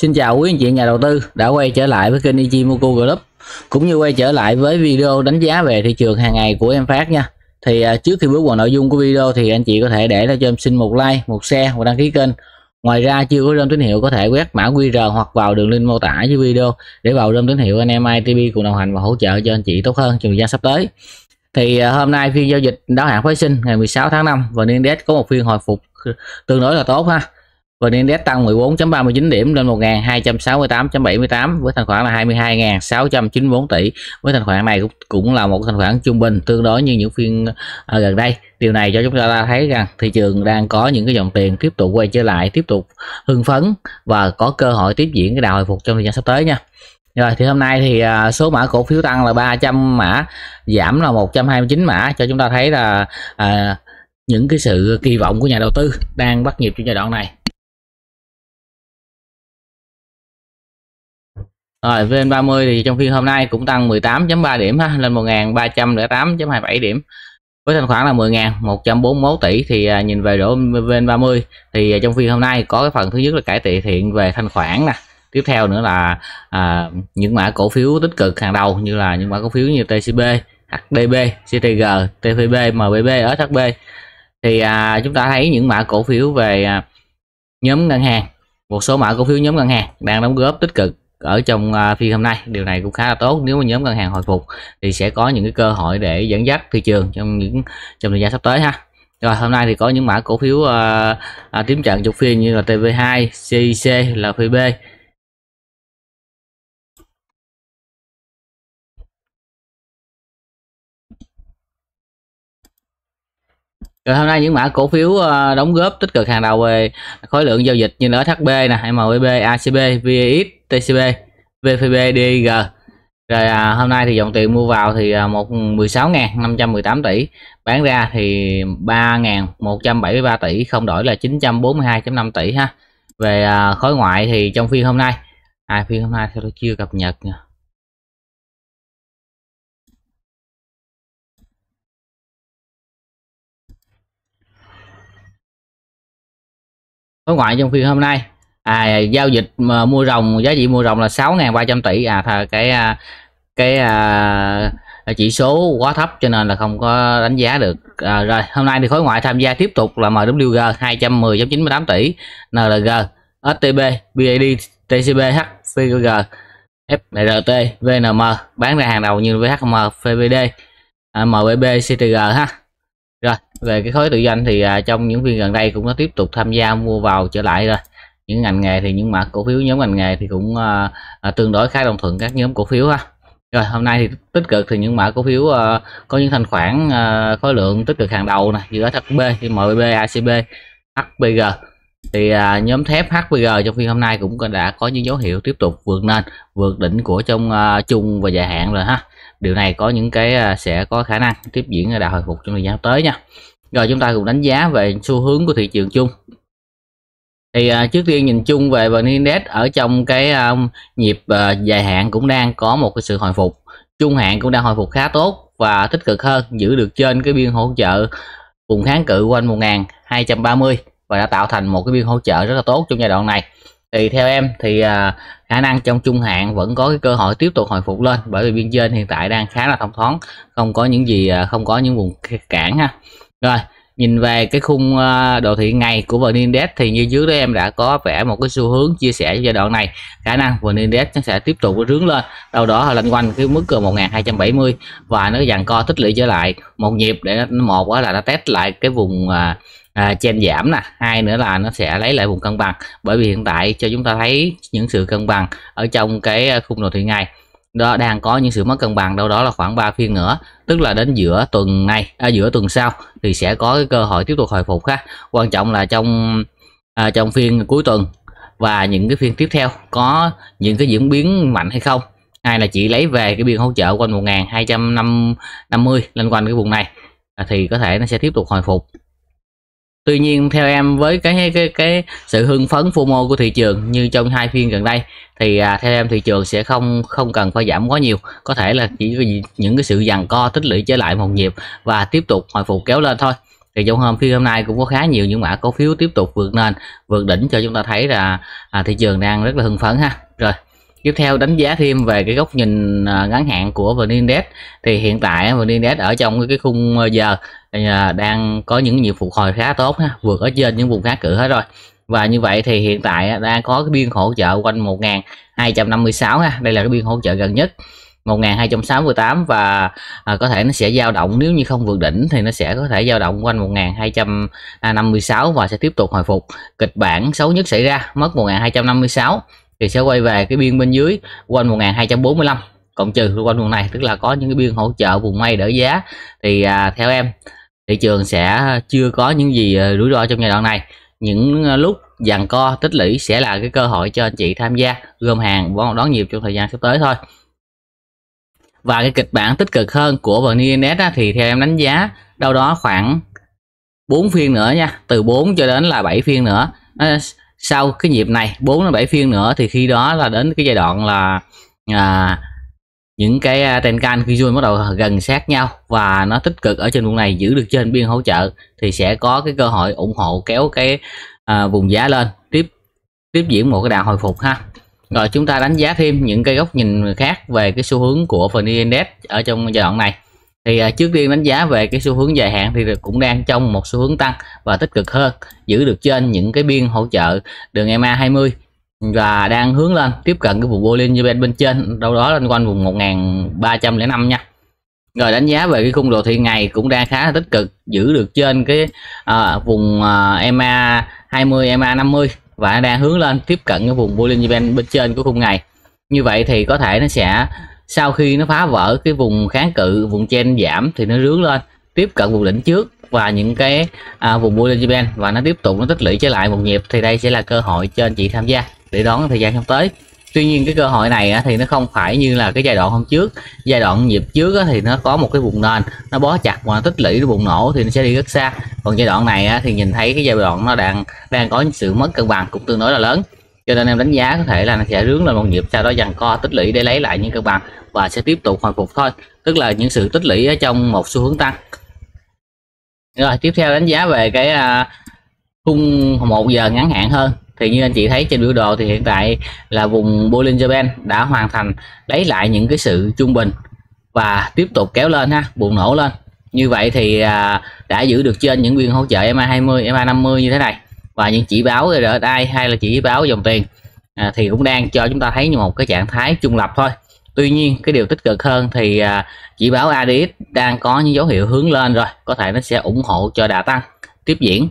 Xin chào quý anh chị nhà đầu tư đã quay trở lại với kênh Ichimoku Group cũng như quay trở lại với video đánh giá về thị trường hàng ngày của em Phát nha. Thì à, trước khi bước vào nội dung của video thì anh chị có thể để cho em xin một like, một xe và đăng ký kênh. Ngoài ra chưa có rơm tín hiệu có thể quét mã QR hoặc vào đường link mô tả dưới video để vào rơm tín hiệu anh em ITB cùng đồng hành và hỗ trợ cho anh chị tốt hơn trong thời gian sắp tới. Thì à, hôm nay phiên giao dịch đáo hạn phái sinh ngày 16 tháng 5 và Index có một phiên hồi phục tương đối là tốt ha VN Index tăng 14.39 điểm lên 1.268.78 với thanh khoản là 22.694 tỷ. Với thanh khoản này cũng, là một thanh khoản trung bình tương đối như những phiên à, gần đây. Điều này cho chúng ta thấy rằng thị trường đang có những cái dòng tiền tiếp tục quay trở lại, tiếp tục hưng phấn và có cơ hội tiếp diễn cái đà hồi phục trong thời gian sắp tới nha. Rồi thì hôm nay thì à, số mã cổ phiếu tăng là 300 mã, giảm là 129 mã cho chúng ta thấy là à, những cái sự kỳ vọng của nhà đầu tư đang bắt nhịp trong giai đoạn này Rồi VN30 thì trong phiên hôm nay cũng tăng 18.3 điểm ha, lên 1.308.27 điểm với thanh khoản là 10.141 tỷ thì à, nhìn về đổ VN30 thì à, trong phiên hôm nay có cái phần thứ nhất là cải thiện thiện về thanh khoản nè tiếp theo nữa là à, những mã cổ phiếu tích cực hàng đầu như là những mã cổ phiếu như TCB HDB CTG TPB MBB SHB thì à, chúng ta thấy những mã cổ phiếu về à, nhóm ngân hàng một số mã cổ phiếu nhóm ngân hàng đang đóng góp tích cực ở trong à, phiên hôm nay điều này cũng khá là tốt nếu mà nhóm ngân hàng hồi phục thì sẽ có những cái cơ hội để dẫn dắt thị trường trong những trong thời gian sắp tới ha rồi hôm nay thì có những mã cổ phiếu uh, à, à tím trận trục phiên như là TV2, CIC, LPB rồi hôm nay những mã cổ phiếu ờ, đóng góp tích cực hàng đầu về khối lượng giao dịch như là SHB nè MBB ACB VIX TCB VPB dg rồi à, hôm nay thì dòng tiền mua vào thì à, một 16.518 tỷ bán ra thì 3.173 tỷ không đổi là 942.5 tỷ ha về à, khối ngoại thì trong phiên hôm nay à, phiên hôm nay tôi chưa cập nhật nha đối ngoại trong phiên hôm nay à, giao dịch mua rồng giá trị mua rồng là 6.300 tỷ à thà cái à, cái à, chỉ số quá thấp cho nên là không có đánh giá được à, rồi hôm nay thì khối ngoại tham gia tiếp tục là MWG 210.98 tỷ NLG STB BID TCB HCG FRT VNM bán ra hàng đầu như VHM FVD MBB CTG ha về cái khối tự doanh thì à, trong những phiên gần đây cũng có tiếp tục tham gia mua vào trở lại rồi những ngành nghề thì những mã cổ phiếu nhóm ngành nghề thì cũng à, à, tương đối khá đồng thuận các nhóm cổ phiếu ha rồi hôm nay thì tích cực thì những mã cổ phiếu uh, có những thanh khoản uh, khối lượng tích cực hàng đầu này như SHB, MBB, ACB, HBG thì à, nhóm thép HPG trong phiên hôm nay cũng đã có những dấu hiệu tiếp tục vượt lên vượt đỉnh của trong à, chung và dài hạn rồi ha điều này có những cái à, sẽ có khả năng tiếp diễn đà hồi phục trong thời gian tới nha rồi chúng ta cùng đánh giá về xu hướng của thị trường chung thì à, trước tiên nhìn chung về vn index ở trong cái à, nhịp à, dài hạn cũng đang có một cái sự hồi phục trung hạn cũng đang hồi phục khá tốt và tích cực hơn giữ được trên cái biên hỗ trợ vùng kháng cự quanh 1230 và đã tạo thành một cái biên hỗ trợ rất là tốt trong giai đoạn này thì theo em thì à, khả năng trong trung hạn vẫn có cái cơ hội tiếp tục hồi phục lên bởi vì biên trên hiện tại đang khá là thông thoáng không có những gì à, không có những vùng cản ha rồi nhìn về cái khung à, đồ thị ngày của vn index thì như dưới đó em đã có vẽ một cái xu hướng chia sẻ giai đoạn này khả năng vn index nó sẽ tiếp tục rướng lên đâu đó lanh quanh cái mức cờ 1270 và nó dàn co tích lũy trở lại một nhịp để nó một là nó test lại cái vùng à, à, chen giảm nè hai nữa là nó sẽ lấy lại vùng cân bằng bởi vì hiện tại cho chúng ta thấy những sự cân bằng ở trong cái à, khung đồ thị ngày đó đang có những sự mất cân bằng đâu đó là khoảng 3 phiên nữa tức là đến giữa tuần này à, giữa tuần sau thì sẽ có cái cơ hội tiếp tục hồi phục ha quan trọng là trong à, trong phiên cuối tuần và những cái phiên tiếp theo có những cái diễn biến mạnh hay không hay là chỉ lấy về cái biên hỗ trợ quanh 1250 lên quanh cái vùng này à, thì có thể nó sẽ tiếp tục hồi phục Tuy nhiên theo em với cái cái cái sự hưng phấn FOMO của thị trường như trong hai phiên gần đây thì à, theo em thị trường sẽ không không cần phải giảm quá nhiều, có thể là chỉ những cái sự giằng co tích lũy trở lại một nhịp và tiếp tục hồi phục kéo lên thôi. Thì trong hôm phiên hôm nay cũng có khá nhiều những mã cổ phiếu tiếp tục vượt nền, vượt đỉnh cho chúng ta thấy là à, thị trường đang rất là hưng phấn ha. Rồi tiếp theo đánh giá thêm về cái góc nhìn à, ngắn hạn của vn index thì hiện tại vn index ở trong cái khung giờ đang có những nhịp phục hồi khá tốt ha vượt ở trên những vùng kháng cự hết rồi và như vậy thì hiện tại đang có cái biên hỗ trợ quanh 1256 ha đây là cái biên hỗ trợ gần nhất 1268 và à, có thể nó sẽ dao động nếu như không vượt đỉnh thì nó sẽ có thể dao động quanh 1256 và sẽ tiếp tục hồi phục kịch bản xấu nhất xảy ra mất 1256 thì sẽ quay về cái biên bên dưới quanh 1245 cộng trừ quanh vùng này tức là có những cái biên hỗ trợ vùng may đỡ giá thì à, theo em thị trường sẽ chưa có những gì à, rủi ro trong giai đoạn này những à, lúc dàn co tích lũy sẽ là cái cơ hội cho anh chị tham gia gom hàng đón, đón nhiều trong thời gian sắp tới thôi và cái kịch bản tích cực hơn của vn index thì theo em đánh giá đâu đó khoảng 4 phiên nữa nha từ 4 cho đến là 7 phiên nữa ờ, sau cái nhịp này 4 đến 7 phiên nữa thì khi đó là đến cái giai đoạn là à, những cái can à, khi join bắt đầu gần sát nhau và nó tích cực ở trên vùng này giữ được trên biên hỗ trợ thì sẽ có cái cơ hội ủng hộ kéo cái à, vùng giá lên tiếp tiếp diễn một cái đà hồi phục ha rồi chúng ta đánh giá thêm những cái góc nhìn khác về cái xu hướng của phần index ở trong giai đoạn này thì à, trước tiên đánh giá về cái xu hướng dài hạn thì cũng đang trong một xu hướng tăng và tích cực hơn giữ được trên những cái biên hỗ trợ đường EMA 20 và đang hướng lên tiếp cận cái vùng Bolin như bên bên trên đâu đó lên quanh vùng 1305 nha rồi đánh giá về cái khung đồ thị ngày cũng đang khá là tích cực giữ được trên cái à, vùng à, MA 20 MA 50 và đang hướng lên tiếp cận cái vùng Bollinger Band bên trên của khung ngày như vậy thì có thể nó sẽ sau khi nó phá vỡ cái vùng kháng cự vùng trên giảm thì nó rướng lên tiếp cận vùng đỉnh trước và những cái à, vùng Bollinger Band và nó tiếp tục nó tích lũy trở lại một nhịp thì đây sẽ là cơ hội cho anh chị tham gia để đón thời gian sắp tới tuy nhiên cái cơ hội này thì nó không phải như là cái giai đoạn hôm trước giai đoạn nhịp trước thì nó có một cái vùng nền nó bó chặt và tích lũy cái bùng nổ thì nó sẽ đi rất xa còn giai đoạn này thì nhìn thấy cái giai đoạn nó đang đang có sự mất cân bằng cũng tương đối là lớn cho nên em đánh giá có thể là nó sẽ rướng lên một nhịp sau đó dàn co tích lũy để lấy lại những cân bằng và sẽ tiếp tục hồi phục thôi tức là những sự tích lũy trong một xu hướng tăng rồi tiếp theo đánh giá về cái à, khung một giờ ngắn hạn hơn thì như anh chị thấy trên biểu đồ thì hiện tại là vùng Bollinger Band đã hoàn thành lấy lại những cái sự trung bình và tiếp tục kéo lên ha bùng nổ lên như vậy thì à, đã giữ được trên những viên hỗ trợ MA20 MA50 như thế này và những chỉ báo RSI hay là chỉ báo dòng tiền à, thì cũng đang cho chúng ta thấy một cái trạng thái trung lập thôi Tuy nhiên cái điều tích cực hơn thì à, chỉ báo ADX đang có những dấu hiệu hướng lên rồi có thể nó sẽ ủng hộ cho đà tăng tiếp diễn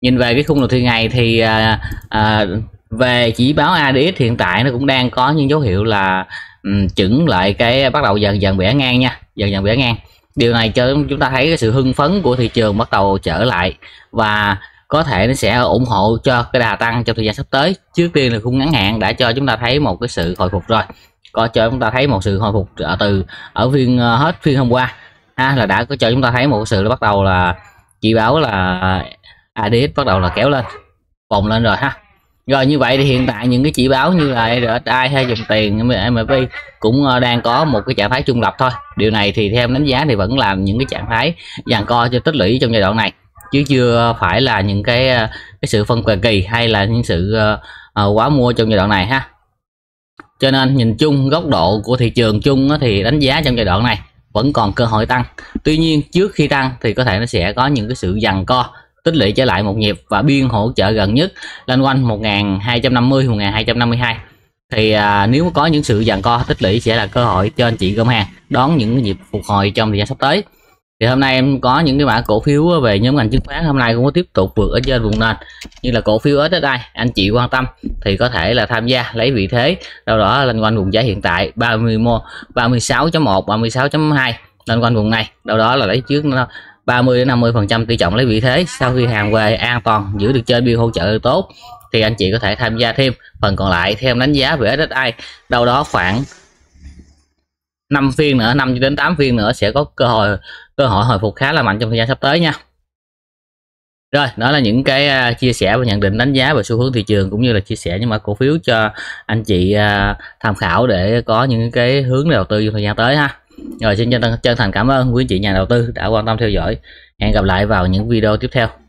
nhìn về cái khung đầu tư ngày thì à, à, về chỉ báo ADX hiện tại nó cũng đang có những dấu hiệu là um, chững lại cái bắt đầu dần dần bẻ ngang nha dần dần bẻ ngang điều này cho chúng ta thấy cái sự hưng phấn của thị trường bắt đầu trở lại và có thể nó sẽ ủng hộ cho cái đà tăng trong thời gian sắp tới trước tiên là khung ngắn hạn đã cho chúng ta thấy một cái sự hồi phục rồi có cho chúng ta thấy một sự hồi phục từ ở phiên ờ, hết phiên hôm qua ha là đã có cho chúng ta thấy một sự bắt đầu là chỉ báo là ADX bắt đầu là kéo lên bồng lên rồi ha rồi như vậy thì hiện tại những cái chỉ báo như là RSI hay dòng tiền MAP cũng ờ, đang có một cái trạng thái trung lập thôi điều này thì theo đánh giá thì vẫn là những cái trạng thái dàn co cho tích lũy trong giai đoạn này chứ chưa phải là những cái ờ, cái sự phân kỳ hay là những sự ờ, quá mua trong giai đoạn này ha cho nên nhìn chung góc độ của thị trường chung thì đánh giá trong giai đoạn này vẫn còn cơ hội tăng tuy nhiên trước khi tăng thì có thể nó sẽ có những cái sự dằn co tích lũy trở lại một nhịp và biên hỗ trợ gần nhất lên quanh 1250 1252 thì à, nếu có những sự giằng co tích lũy sẽ là cơ hội cho anh chị gom hàng đón những nhịp phục hồi trong thời gian sắp tới thì hôm nay em có những cái mã cổ phiếu về nhóm ngành chứng khoán hôm nay cũng có tiếp tục vượt ở trên vùng nền như là cổ phiếu ở đây anh chị quan tâm thì có thể là tham gia lấy vị thế đâu đó lên quanh vùng giá hiện tại 30 36.1 36.2 lên quanh vùng này đâu đó là lấy trước 30 đến 50 phần trăm tỷ trọng lấy vị thế sau khi hàng về an toàn giữ được trên biên hỗ trợ tốt thì anh chị có thể tham gia thêm phần còn lại theo đánh giá về SSI đâu đó khoảng 5 phiên nữa 5 đến 8 phiên nữa sẽ có cơ hội cơ hội hồi phục khá là mạnh trong thời gian sắp tới nha rồi đó là những cái à, chia sẻ và nhận định đánh giá về xu hướng thị trường cũng như là chia sẻ những mã cổ phiếu cho anh chị à, tham khảo để có những cái hướng đầu tư trong thời gian tới ha rồi xin chân, thành cảm ơn quý chị nhà đầu tư đã quan tâm theo dõi hẹn gặp lại vào những video tiếp theo